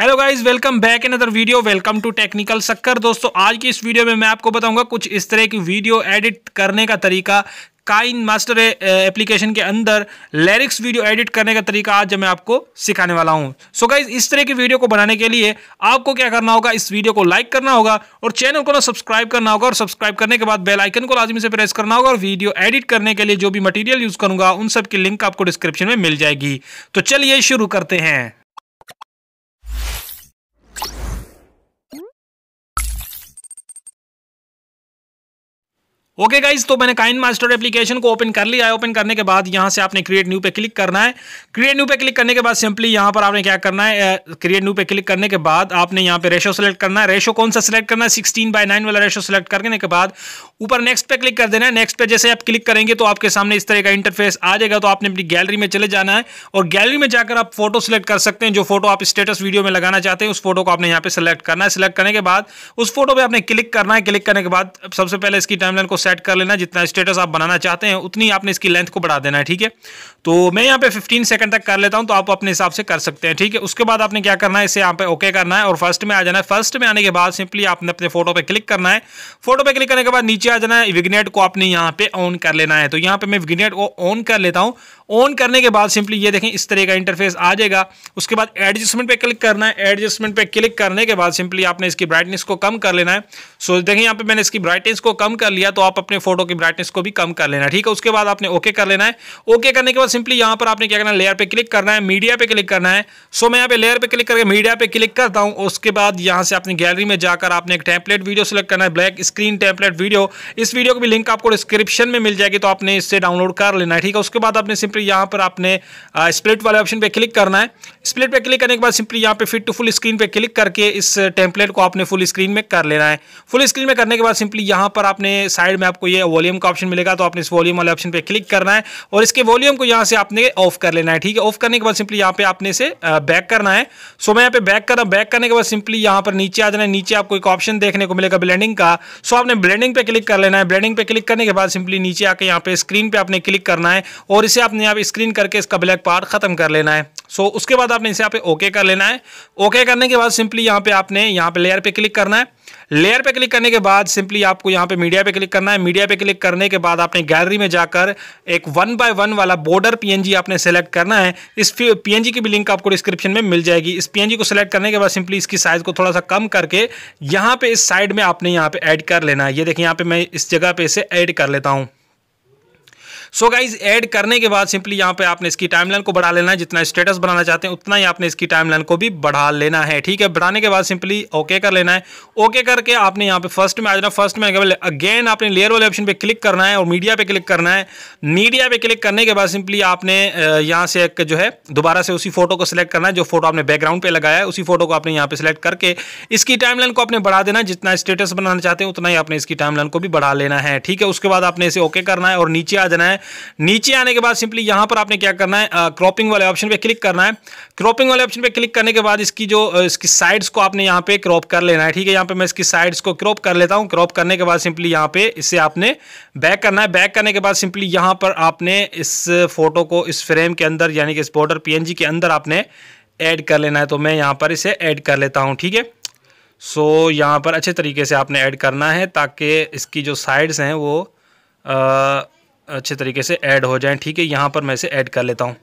hello guys welcome back in other video welcome to technical सक्कर दोस्तों आज की इस वीडियो में मैं आपको बताऊंगा कुछ इस तरह की वीडियो एडिट करने का तरीका काइन मास्टर एप्लीकेशन के अंदर लिरिक्स वीडियो एडिट करने का तरीका आज मैं आपको सिखाने वाला हूं सो so गाइज इस तरह की वीडियो को बनाने के लिए आपको क्या करना होगा इस वीडियो को लाइक करना होगा और चैनल को ना सब्सक्राइब करना होगा और सब्सक्राइब करने के बाद बेल आइकन को लाजमी से प्रेस करना होगा और वीडियो एडिट करने के लिए जो भी मटेरियल यूज करूंगा उन सबकी लिंक आपको डिस्क्रिप्शन में मिल जाएगी तो चलिए शुरू करते हैं ओके okay गाइज तो मैंने काइन मास्टर एप्लीकेशन को ओपन कर लिया है ओपन करने के बाद यहां से आपने क्रिएट न्यू पे क्लिक करना है क्रिएट न्यू पे क्लिक करने के बाद सिंपली यहां पर आपने क्या करना है क्रिएट न्यू पे क्लिक करने के बाद आपने यहां पे रेशो सेलेक्ट करना है रेशो कौन सा सिलेक्ट करना है सिक्सटीन बाय नाइन वाला रेशो सेलेक्ट करने के बाद ऊपर नेक्स्ट पे क्लिक कर देना है नेक्स्ट पे जैसे आप क्लिक करेंगे तो आपके सामने इस तरह का इंटरफेस आ जाएगा तो आपने अपनी गैलरी में चले जाना है और गैलरी में जाकर आप फोटो सेलेक्ट कर सकते हैं जो फोटो आप स्टेटस वीडियो में लगाना चाहते हैं उस फोटो को आपने यहाँ पे सेलेक्ट करना है सिलेक्ट करने के बाद उस फोटो पर आपने क्लिक करना है क्लिक करने के बाद सबसे पहले इसकी टाइमलाइन को सेट कर लेना जितना स्टेटस आप बनाना चाहते हैं उतनी आपने इसकी लेंथ को बढ़ा देना है ठीक है तो मैं यहाँ पे 15 सेकंड तक कर लेता हूँ तो आप अपने हिसाब से कर सकते हैं ठीक है उसके बाद आपने क्या करना है इसे यहाँ पे ओके करना है और फर्स्ट में आ जाना है फर्स्ट में आने के बाद सिंपली आपने अपने फोटो पर क्लिक करना है फोटो पर क्लिक करने के बाद नीचे आ जाना है विग्नेट को आपने यहाँ पे ऑन कर लेना है तो यहाँ पे मैं विग्नेट को ऑन कर लेता हूँ ऑन करने के बाद सिंपली ये देखें इस तरह का इंटरफेस आ जाएगा उसके बाद एडजस्टमेंट पर क्लिक करना है एडजस्टमेंट पर क्लिक करने के बाद सिंपली आपने इसकी ब्राइटनेस को कम कर लेना है सो देखें यहाँ पर मैंने इसकी ब्राइटनेस को कम कर लिया तो आप अपने फोटो की ब्राइटनेस को भी कम कर लेना ठीक है उसके बाद आपने ओके कर लेना है ओके करने के बाद सिंपली यहां पर आपने क्या करना है लेयर पे क्लिक करना है मीडिया पे क्लिक करना है सो मैं यहां पे लेयर पे क्लिक करके मीडिया पे क्लिक करता हूं उसके बाद यहां से अपनी गैलरी में जाकर आपने एक टैंपलेट वीडियो सेलेक्ट करना है ब्लैक स्क्रीन टैंपलेट वीडियो इस वीडियो की भी लिंक आपको डिस्क्रिप्शन में मिल जाएगी तो आपने इससे डाउनलोड कर लेना है ठीक है उसके बाद आपने सिंपली यहां पर आपने स्प्लिट वाले ऑप्शन पर क्लिक करना है स्प्लिट पर क्लिक करने के बाद सिंपली यहां पे फिट टू फुल स्क्रीन पर क्लिक करके इस टेम्पलेट को आपने फुल स्क्रीन में कर लेना है फुल स्क्रीन में करने के बाद सिंपली यहां पर आपने साइड में आपको ये वॉल्यूम का ऑप्शन मिलेगा तो आपने इस वॉल्यूम वाले ऑप्शन पे क्लिक करना है और इसके वॉल्यूम को यहाँ से आपने ऑफ कर लेना है ठीक है ऑफ करने के बाद सिंपली यहाँ पे आपने इसे बैक करना है सो मैं यहाँ पे बैक कर रहा हूँ बैक करने के बाद सिंपली यहाँ पर नीचे आ जाना है नीचे आपको एक ऑप्शन देखने को मिलेगा ब्लैंडिंग का सो आपने ब्लैंडिंग पे क्लिक कर लेना है ब्लैंडिंग पे क्लिक करने के बाद सिंपली नीचे आके यहाँ पे स्क्रीन पर आपने क्लिक करना है और इसे आपने यहाँ पे स्क्रीन करके इसका ब्लैक पार्ट खत्म कर लेना है सो उसके बाद आपने इसे यहाँ पे ओके कर लेना है ओके करने के बाद सिंपली यहाँ पे आपने यहाँ पे लेयर पे क्लिक करना है लेयर पे क्लिक करने के बाद सिंपली आपको यहाँ पे मीडिया पे क्लिक करना है मीडिया पे क्लिक करने के बाद आपने गैलरी में जाकर एक वन बाय वन वाला बॉर्डर पीएनजी आपने सेलेक्ट करना है इस पीएनजी की भी लिंक आपको डिस्क्रिप्शन में मिल जाएगी इस पीएनजी को सिलेक्ट करने के बाद सिंपली इसकी साइज को थोड़ा सा कम करके यहाँ पे इस साइड में आपने यहाँ पे ऐड कर लेना है ये देखिए यहाँ पे मैं इस जगह पे इसे ऐड कर लेता हूँ सो गाइज ऐड करने के बाद सिंपली यहाँ पे आपने इसकी टाइमलाइन को बढ़ा लेना है जितना स्टेटस बनाना चाहते हैं उतना ही आपने इसकी टाइमलाइन को भी बढ़ा लेना है ठीक है बढ़ाने के बाद सिंपली ओके कर लेना है ओके करके आपने यहाँ पे फर्स्ट में आ जाना फर्स्ट में अगेन आपने लेयर वाले ऑप्शन पे क्लिक करना है और मीडिया पे क्लिक करना है मीडिया पे क्लिक करने के बाद सिंपली आपने यहाँ से एक जो है दोबारा से उसी फोटो को सिलेक्ट करना है जो फोटो आपने बैकग्राउंड पे लगाया है उसी फोटो को आपने यहाँ पे सिलेक्ट करके इसकी टाइम को आपने बढ़ा देना जितना स्टेटस बनाना चाहते हैं उतना ही आपने इसकी टाइम को भी बढ़ा लेना है ठीक है उसके बाद आपने इसे ओके करना है और नीचे आ जाना है नीचे आने के बाद सिंपली यहां पर आपने क्या करना है क्रॉपिंग वाले ऑप्शन पे क्लिक करना है क्रॉपिंग वाले ऑप्शन पे क्लिक करने के बाद इसकी जो इसकी साइड्स को आपने यहां पे क्रॉप कर लेना है ठीक है यहां पे मैं इसकी साइड्स को क्रॉप कर लेता हूं क्रॉप करने के बाद सिंपली यहां पे इसे आपने बैक करना है बैक करने के बाद सिंपली यहां पर आपने इस फोटो को इस फ्रेम के अंदर यानी कि इस बॉर्डर पीएनजी के अंदर आपने ऐड कर लेना है तो मैं यहां पर इसे ऐड कर लेता हूँ ठीक है सो यहां पर अच्छे तरीके से आपने ऐड करना है ताकि इसकी जो साइड्स हैं वो आ, अच्छे तरीके से ऐड हो जाएं ठीक है यहाँ पर मैं इसे ऐड कर लेता हूँ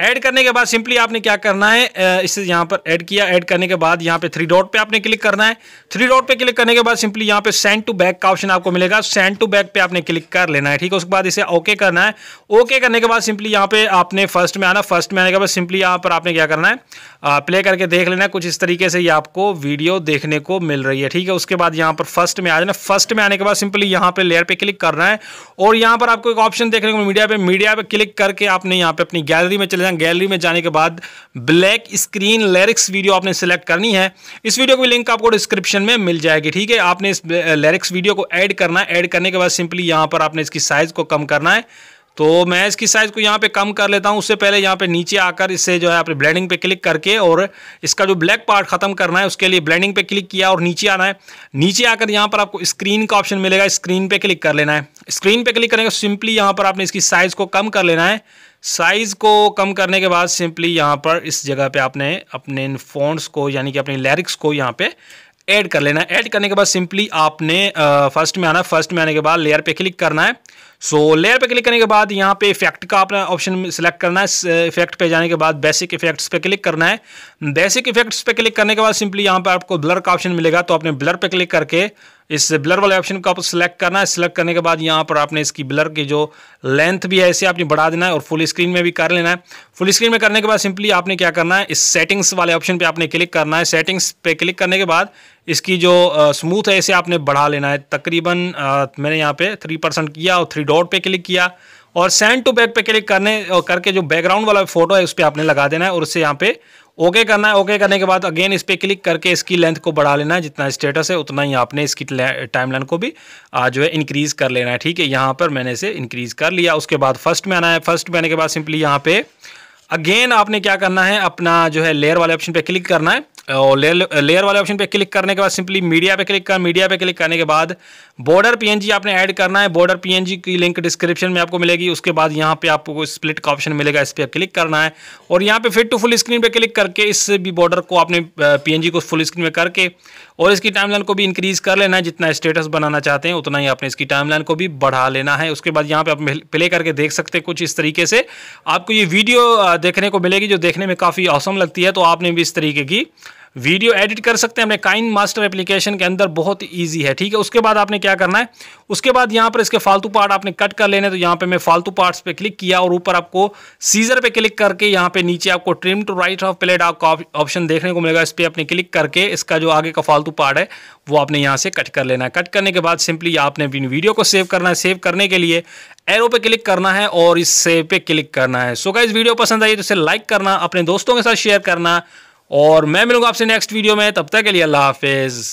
ऐड करने के बाद सिंपली आपने क्या करना है इसे यहाँ पर ऐड किया ऐड करने के बाद यहाँ पे थ्री डॉट पे आपने क्लिक करना है थ्री डॉट पे क्लिक करने के बाद सिंपली यहाँ पे सेंड टू बैक का ऑप्शन आपको मिलेगा सेंड टू बैक पे आपने क्लिक कर लेना है ठीक है उसके बाद इसे ओके करना है ओके करने के बाद सिंपली यहाँ पे आपने फर्स्ट में आना फर्स्ट में आने के बाद सिंपली यहाँ पर आपने क्या करना है प्ले करके देख लेना कुछ इस तरीके से ये आपको वीडियो देखने को मिल रही है ठीक है उसके बाद यहाँ पर फर्स्ट में आ जाना फर्स्ट में आने के बाद सिंपली यहाँ पे लेयर पे क्लिक करना है और यहाँ पर आपको एक ऑप्शन देखने को मीडिया पे मीडिया पे क्लिक करके आपने यहाँ पे अपनी गैलरी गैलरी में चले जाएं गैलरी में जाने के बाद ब्लैक स्क्रीन लिरिक्स वीडियो आपने सेलेक्ट करनी है इस वीडियो की लिंक आपको डिस्क्रिप्शन में मिल जाएगी ठीक है आपने इस लिरिक्स वीडियो को ऐड करना है ऐड करने के बाद सिंपली यहाँ पर आपने इसकी साइज़ को कम करना है तो मैं इसकी साइज़ को यहाँ पे कम कर लेता हूँ उससे पहले यहाँ पे नीचे आकर इसे जो है आपने ब्लेंडिंग पे क्लिक करके और इसका जो ब्लैक पार्ट ख़त्म करना है उसके लिए ब्लेंडिंग पे क्लिक किया और नीचे आना है नीचे आकर यहाँ पर आपको स्क्रीन का ऑप्शन मिलेगा स्क्रीन पे क्लिक कर लेना है स्क्रीन पे क्लिक करेंगे सिंपली यहाँ पर आपने इसकी साइज़ को कम कर लेना है साइज़ को कम करने के बाद सिंपली यहाँ पर इस जगह पर आपने अपने फोन्स को यानी कि अपने लैरिक्स को यहाँ पे ऐड कर लेना है ऐड करने के बाद सिंपली आपने फर्स्ट में आना फर्स्ट में आने के बाद लेयर पे क्लिक करना है सो so, लेयर पे क्लिक करने के बाद यहाँ पे इफेक्ट का आपने ऑप्शन सिलेक्ट करना है इफेक्ट पे जाने के बाद बेसिक इफेक्ट्स पे क्लिक करना है बेसिक इफेक्ट्स पे क्लिक करने के बाद सिंपली यहाँ पे आपको ब्लर का ऑप्शन मिलेगा तो आपने ब्लर पे क्लिक करके इस ब्लर वाले ऑप्शन को आपको सिलेक्ट करना है सिलेक्ट करने के बाद यहाँ पर आपने इसकी ब्लर की जो लेंथ भी है इसे आपने बढ़ा देना है और फुल स्क्रीन में भी कर लेना है फुल स्क्रीन में करने के बाद सिंपली आपने क्या करना है इस सेटिंग्स वाले ऑप्शन पे आपने क्लिक करना है सेटिंग्स पे क्लिक करने के बाद इसकी जो स्मूथ है इसे आपने बढ़ा लेना है तकरीबन मैंने यहाँ पे थ्री परसेंट किया और थ्री डॉट पर क्लिक किया और सेंड टू बैक पे क्लिक करने और करके जो बैकग्राउंड वाला फोटो है उस पर आपने लगा देना है और उससे यहाँ पे ओके okay करना है ओके okay करने के बाद अगेन इस पर क्लिक करके इसकी लेंथ को बढ़ा लेना है जितना स्टेटस है उतना ही आपने इसकी टाइम लाइन को भी जो है इंक्रीज़ कर लेना है ठीक है यहाँ पर मैंने इसे इंक्रीज़ कर लिया उसके बाद फर्स्ट में आना है फर्स्ट में आने के बाद सिंपली यहाँ पे अगेन आपने क्या करना है अपना जो है लेयर वाले ऑप्शन पर क्लिक करना है और लेयर लेयर वाले ऑप्शन पे क्लिक करने के बाद सिंपली मीडिया पे क्लिक कर मीडिया पे क्लिक करने के बाद बॉर्डर पीएनजी आपने ऐड करना है बॉर्डर पीएनजी की लिंक डिस्क्रिप्शन में आपको मिलेगी उसके बाद यहाँ पे आपको स्प्लिट का ऑप्शन मिलेगा इस पर क्लिक करना है और यहाँ पे फिट टू फुल स्क्रीन पे क्लिक करके इस भी बॉर्डर को आपने पी को फुल स्क्रीन में करके और इसकी टाइमलाइन को भी इंक्रीज़ कर लेना है जितना स्टेटस बनाना चाहते हैं उतना ही आपने इसकी टाइम को भी बढ़ा लेना है उसके बाद यहाँ पे आप प्ले करके देख सकते हैं कुछ इस तरीके से आपको ये वीडियो देखने को मिलेगी जो देखने में काफ़ी औसम लगती है तो आपने भी इस तरीके की वीडियो एडिट कर सकते हैं हमने काइन मास्टर एप्लीकेशन के अंदर बहुत ईजी है ठीक है उसके बाद आपने क्या करना है उसके बाद यहाँ पर इसके फालतू पार्ट आपने कट कर लेने तो यहाँ पर मैं फालतू पार्ट्स पे क्लिक किया और ऊपर आपको सीजर पे क्लिक करके यहाँ पे नीचे आपको trim to right of plate आपका ऑप्शन देखने को मिलेगा इस पर आपने क्लिक करके इसका जो आगे का फालतू पार्ट है वो आपने यहाँ से कट कर लेना है कट करने के बाद सिंपली आपने अपनी वीडियो को सेव करना है सेव करने के लिए एरो पे क्लिक करना है और इस सेव पे क्लिक करना है सो so, इस वीडियो पसंद आई तो इसे लाइक करना अपने दोस्तों के साथ शेयर करना और मैं मिलूंगा आपसे नेक्स्ट वीडियो में तब तक के लिए अल्लाह हाफिज़